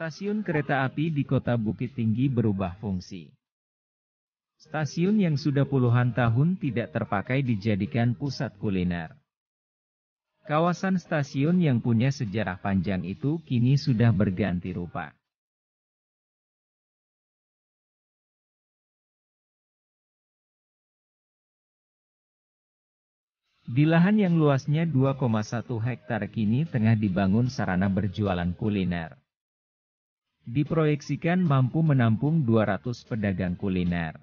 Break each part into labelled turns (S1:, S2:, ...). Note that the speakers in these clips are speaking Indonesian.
S1: Stasiun kereta api di kota Bukit Tinggi berubah fungsi. Stasiun yang sudah puluhan tahun tidak terpakai dijadikan pusat kuliner. Kawasan stasiun yang punya sejarah panjang itu kini sudah berganti rupa. Di lahan yang luasnya 2,1 hektar kini tengah dibangun sarana berjualan kuliner diproyeksikan mampu menampung 200 pedagang kuliner.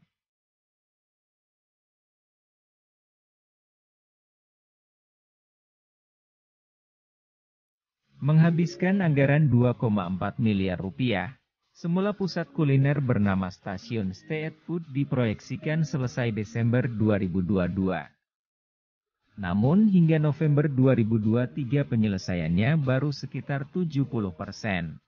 S1: Menghabiskan anggaran 2,4 miliar rupiah, semula pusat kuliner bernama Stasiun Stay at Food diproyeksikan selesai Desember 2022. Namun hingga November 2023 penyelesaiannya baru sekitar 70 persen.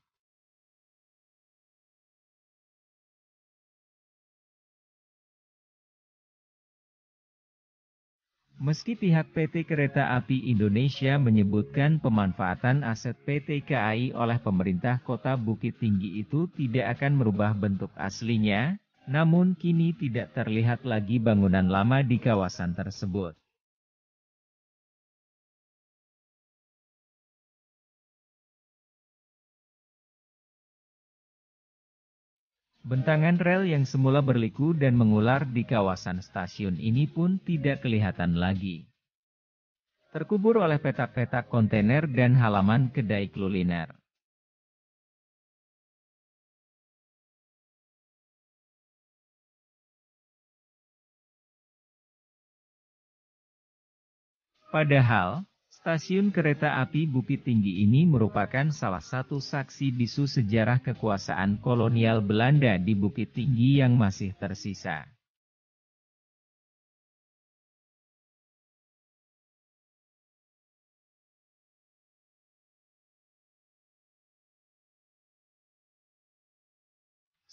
S1: Meski pihak PT Kereta Api Indonesia menyebutkan pemanfaatan aset PT KAI oleh pemerintah kota Bukit Tinggi itu tidak akan merubah bentuk aslinya, namun kini tidak terlihat lagi bangunan lama di kawasan tersebut. Bentangan rel yang semula berliku dan mengular di kawasan stasiun ini pun tidak kelihatan lagi. Terkubur oleh petak-petak kontainer dan halaman kedai kuliner. Padahal, Stasiun kereta api Bukit Tinggi ini merupakan salah satu saksi bisu sejarah kekuasaan kolonial Belanda di Bukit Tinggi yang masih tersisa.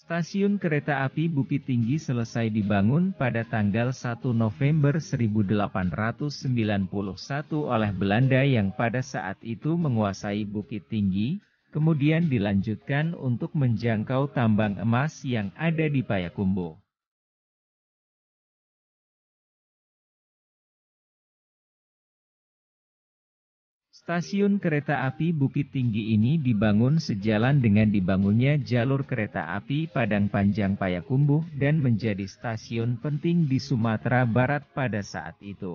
S1: Stasiun kereta api Bukit Tinggi selesai dibangun pada tanggal 1 November 1891 oleh Belanda yang pada saat itu menguasai Bukit Tinggi, kemudian dilanjutkan untuk menjangkau tambang emas yang ada di Payakumbuh. Stasiun kereta api Bukit Tinggi ini dibangun sejalan dengan dibangunnya jalur kereta api Padang Panjang Payakumbuh dan menjadi stasiun penting di Sumatera Barat pada saat itu.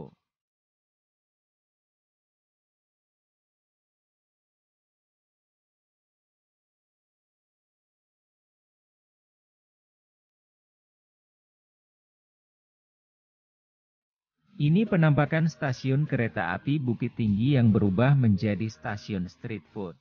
S1: Ini penampakan stasiun kereta api Bukit Tinggi yang berubah menjadi stasiun street food.